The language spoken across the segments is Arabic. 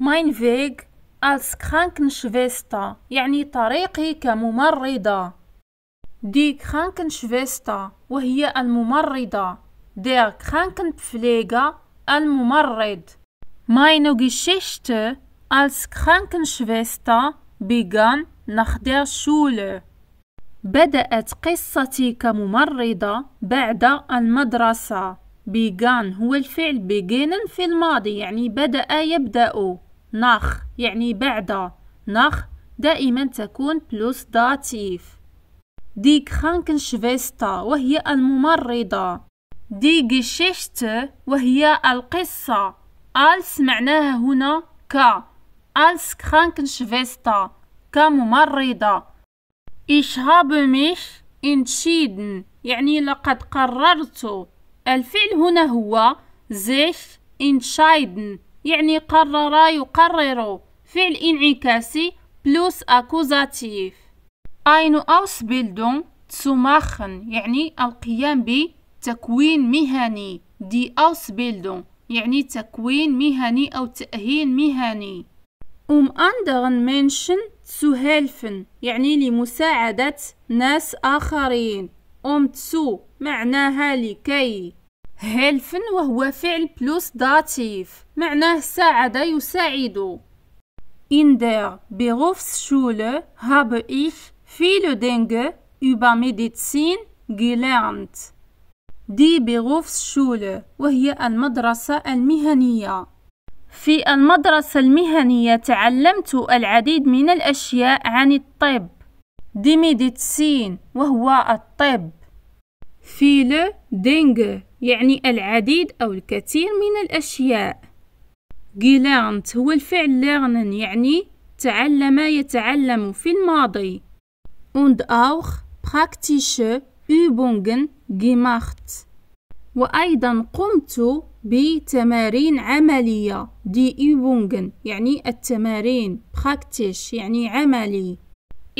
ماينفيغ als Krankenschwester يعني طريقي كممرضة دي Krankenschwester وهي الممرضة der Krankenpfleger الممرض meine Geschichte als Krankenschwester begann nach der Schule بدأت قصتي كممرضة بعد المدرسة began هو الفعل begin في الماضي يعني بدأ يبدأ ناخ يعني بعد ناخ دائما تكون بلوس داتيف دي شفيستا وهي الممرضة دي جيشيشت وهي القصة ألس معناها هنا ك ألس شفيستا كممرضة إيش هاب ميش انشيدن يعني لقد قررت الفعل هنا هو زيش انشايدن يعني قرر يقرر فعل انعكاسي بلوس أكوزاتيف أين أوس بيلدون ماخن يعني القيام بتكوين مهني دي أوس بيلدون يعني تكوين مهني أو تأهيل مهني ام اندرن منشن تسو هيلفن يعني لمساعدة ناس آخرين ام تسو معناها لكي هيلفن وهو فعل بلوس داتيف معناه ساعد يساعد In der Berufsschule habe ich viele Dinge über Medizin gelernt. Die Berufsschule وهي المدرسة المهنية. في المدرسة المهنية تعلمت العديد من الأشياء عن الطب. دي Medizin وهو الطب. viele Dinge يعني العديد أو الكثير من الأشياء جيلانت هو الفعل lernen يعني تعلم يتعلم في الماضي und auch praktische Übungen gemacht وأيضا قمت بتمارين عملية دي Übungen يعني التمارين praktisch يعني عملي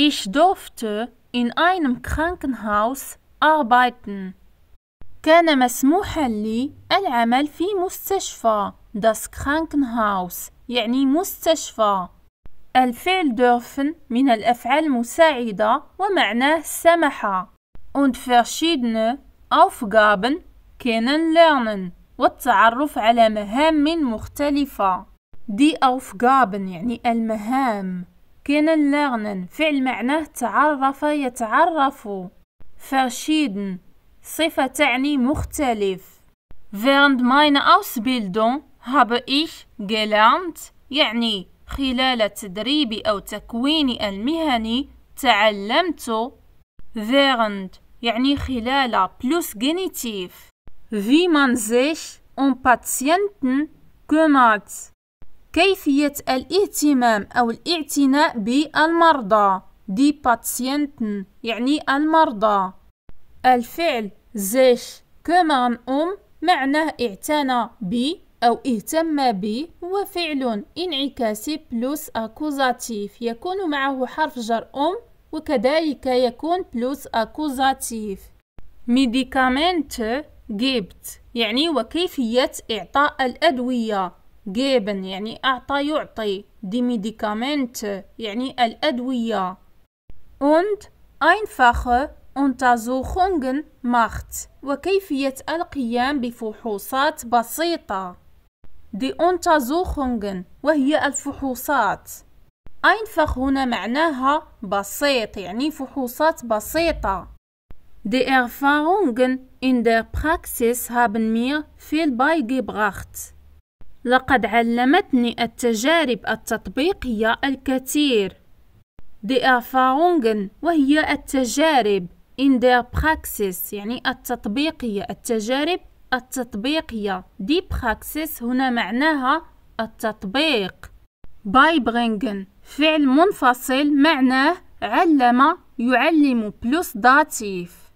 Ich durfte in einem Krankenhaus arbeiten كان مسموحا لي العمل في مستشفى das Krankenhaus يعني مستشفى الفعل دورفن من الأفعال المساعدة ومعناه سمح und verschiedene Aufgaben kennenlernen والتعرف على مهام مختلفة دي Aufgaben يعني المهام kennenlernen فعل معناه تعرف يتعرف verschieden صفة تعني مختلف während meiner Ausbildung habe ich gelernt يعني خلال تدريبي أو تكويني المهني تعلمت während يعني خلال plus genitiv wie man sich um Patienten kümmert كيفية الاهتمام أو الاعتناء بالمرضى دي Patienten يعني المرضى الفعل زيش كمان أم معناه اعتنى ب أو اهتم ب هو فعل انعكاسي بلوس أكوزاتيف يكون معه حرف جر أم وكذلك يكون بلوس أكوزاتيف ميديكامنت جيبت يعني وكيفية إعطاء الأدوية جيبن يعني أعطى يعطي دي ميديكامنت يعني الأدوية und einfache Untersuchungen macht وكيفية القيام بفحوصات بسيطة. Die Untersuchungen وهي الفحوصات. Einfach هنا معناها بسيط يعني فحوصات بسيطة. Die Erfahrungen in der Praxis haben mir viel beigebracht. لقد علمتني التجارب التطبيقية الكثير. Die Erfahrungen وهي التجارب in their praxis يعني التطبيقية التجارب التطبيقية دي praxis هنا معناها التطبيق برينجن فعل منفصل معناه علم يعلم بلوس داتيف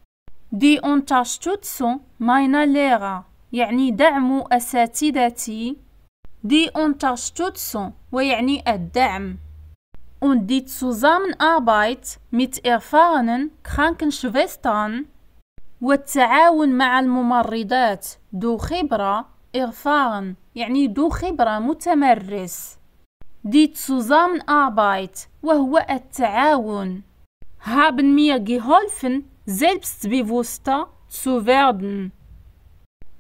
دي اونتاشتوتسو ماينا ليرا يعني دعم أساتذتي دي اونتاشتوتسو ويعني الدعم und die Zusammenarbeit mit erfahrenen Krankenschwestern والتعاون مع الممرضات ذو خبرة erfahren يعني ذو خبرة متمرس die Zusammenarbeit وهو التعاون haben mir geholfen selbstbewusster zu werden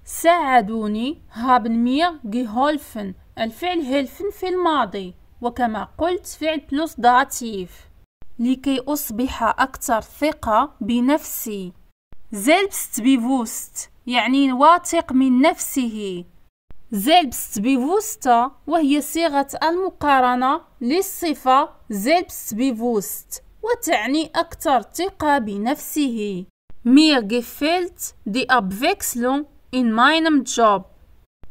ساعدوني haben mir geholfen الفعل helfen في الماضي وكما قلت فعل بلس داتيف لكي أصبح أكثر ثقة بنفسي بيفوست يعني واثق من نفسه بيفوستا وهي صيغة المقارنة للصفة بيفوست وتعني أكثر ثقة بنفسه مير جيفيلت دي أبفيكسلون إن ماينم جوب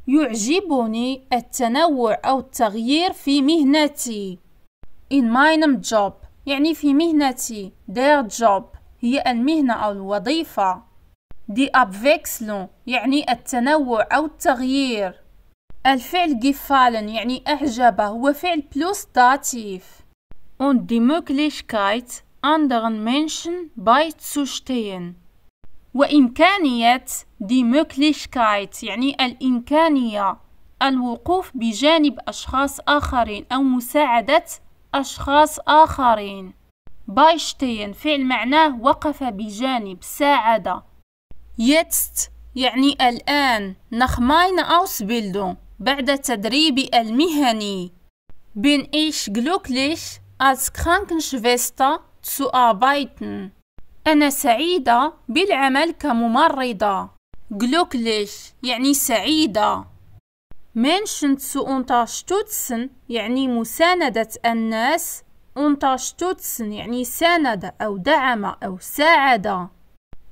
يعجبني التنوع أو التغيير في مهنتي in my job يعني في مهنتي their job هي المهنة أو الوظيفة دي abwechslung يعني التنوع أو التغيير الفعل gefallen يعني أعجبه هو فعل بلوس داتيف und die Möglichkeit anderen Menschen beizustehen وإمكانية دي مكليشكايت يعني الإمكانية الوقوف بجانب أشخاص آخرين أو مساعدة أشخاص آخرين بايشتين فعل معناه وقف بجانب ساعد jetzt يعني الآن nach meiner Ausbildung بعد تدريبي المهني bin إيش glücklich als Krankenschwester zu arbeiten أنا سعيدة بالعمل كممرضة glücklich يعني سعيدة Menschen zu unterstützen يعني مساندة الناس unterstützen يعني ساند أو دعم أو ساعد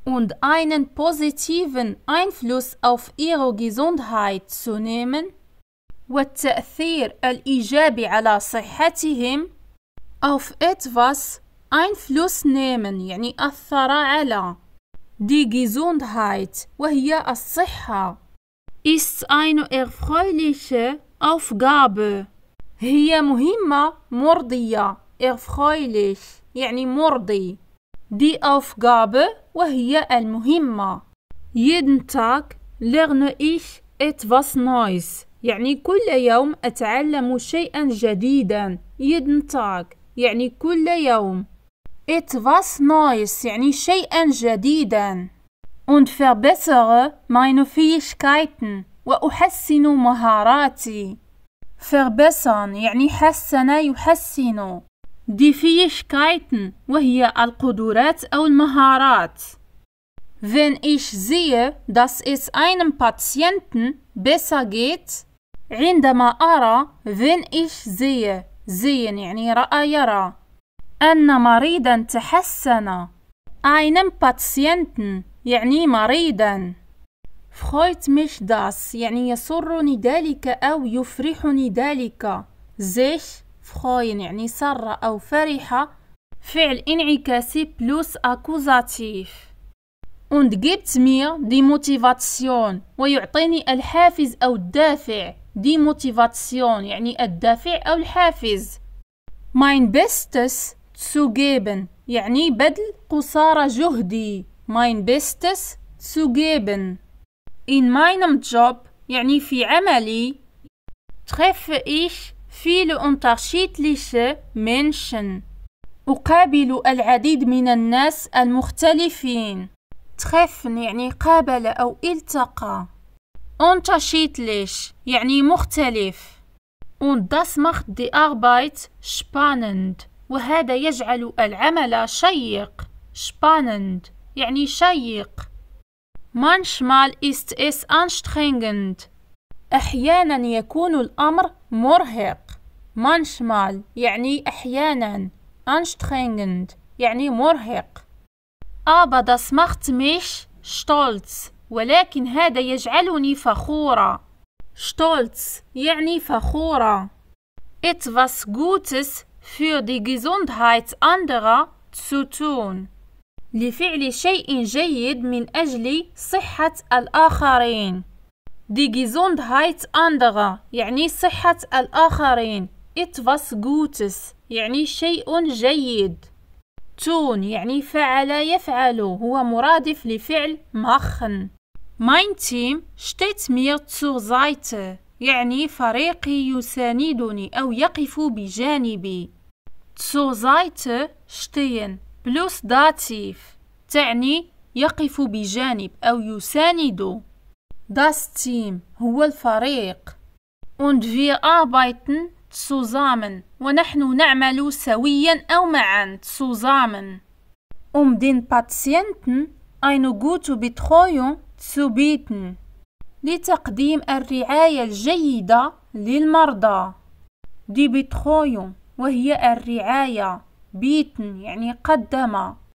und einen positiven Einfluss auf ihre Gesundheit zu nehmen والتأثير الإيجابي على صحتهم auf etwas ein Fluss nehmen يعني أثر على die Gesundheit وهي الصحة ist eine erfreuliche Aufgabe هي مهمة مرضية erfreulich يعني مرضي die Aufgabe وهي المهمة jeden Tag lerne ich etwas Neues يعني كل يوم أتعلم شيئا جديدا jeden Tag يعني كل يوم It was nice يعني شيئا جديدا und verbessere meine Fähigkeiten وأحسن مهاراتي verbessern يعني حسن يحسن die Fähigkeiten وهي القدرات أو المهارات Wenn ich sehe, dass es einem Patienten besser geht, عندما أرى wenn ich sehe sehen يعني رأى يرى أن مريضا تحسن einen Patienten يعني مريضا freut mich das يعني يسرني ذلك أو يفرحني ذلك sich freuen يعني سر أو فرحة. فعل انعكاسي بلوس أكوزاتيف und gibt mir die Motivation ويعطيني الحافز أو الدافع دي موتيفاسيون يعني الدافع أو الحافز mein bestes zugeben يعني بذل قصارى جهدي mein bestes zu geben in meinem job يعني في عملي treffe ich viele unterschiedliche Menschen أقابل العديد من الناس المختلفين treffen يعني قابل أو التقى unterschiedlich يعني مختلف und das macht die Arbeit spannend وهذا يجعل العمل شيق spannend يعني شيق manchmal ist es anstrengend أحيانا يكون الأمر مرهق manchmal يعني أحيانا anstrengend يعني مرهق aber das macht mich stolz ولكن هذا يجعلني فخورة stolz يعني فخورة etwas Gutes für die Gesundheit anderer zu tun لفعل شيء جيد من أجل صحة الآخرين die Gesundheit anderer يعني صحة الآخرين etwas Gutes يعني شيء جيد tun يعني فعل يفعل هو مرادف لفعل machen Mein Team steht mir zur Seite. يعني فريقي يساندني أو يقف بجانبي Zur Seite stehen plus Dativ تعني يقف بجانب أو يساند Das Team هو الفريق Und wir arbeiten zusammen ونحن نعمل سويا أو معا zusammen Um den Patienten eine gute Betreuung zu bieten لتقديم الرعاية الجيدة للمرضى دي بتخويون وهي الرعاية بيتن يعني قدم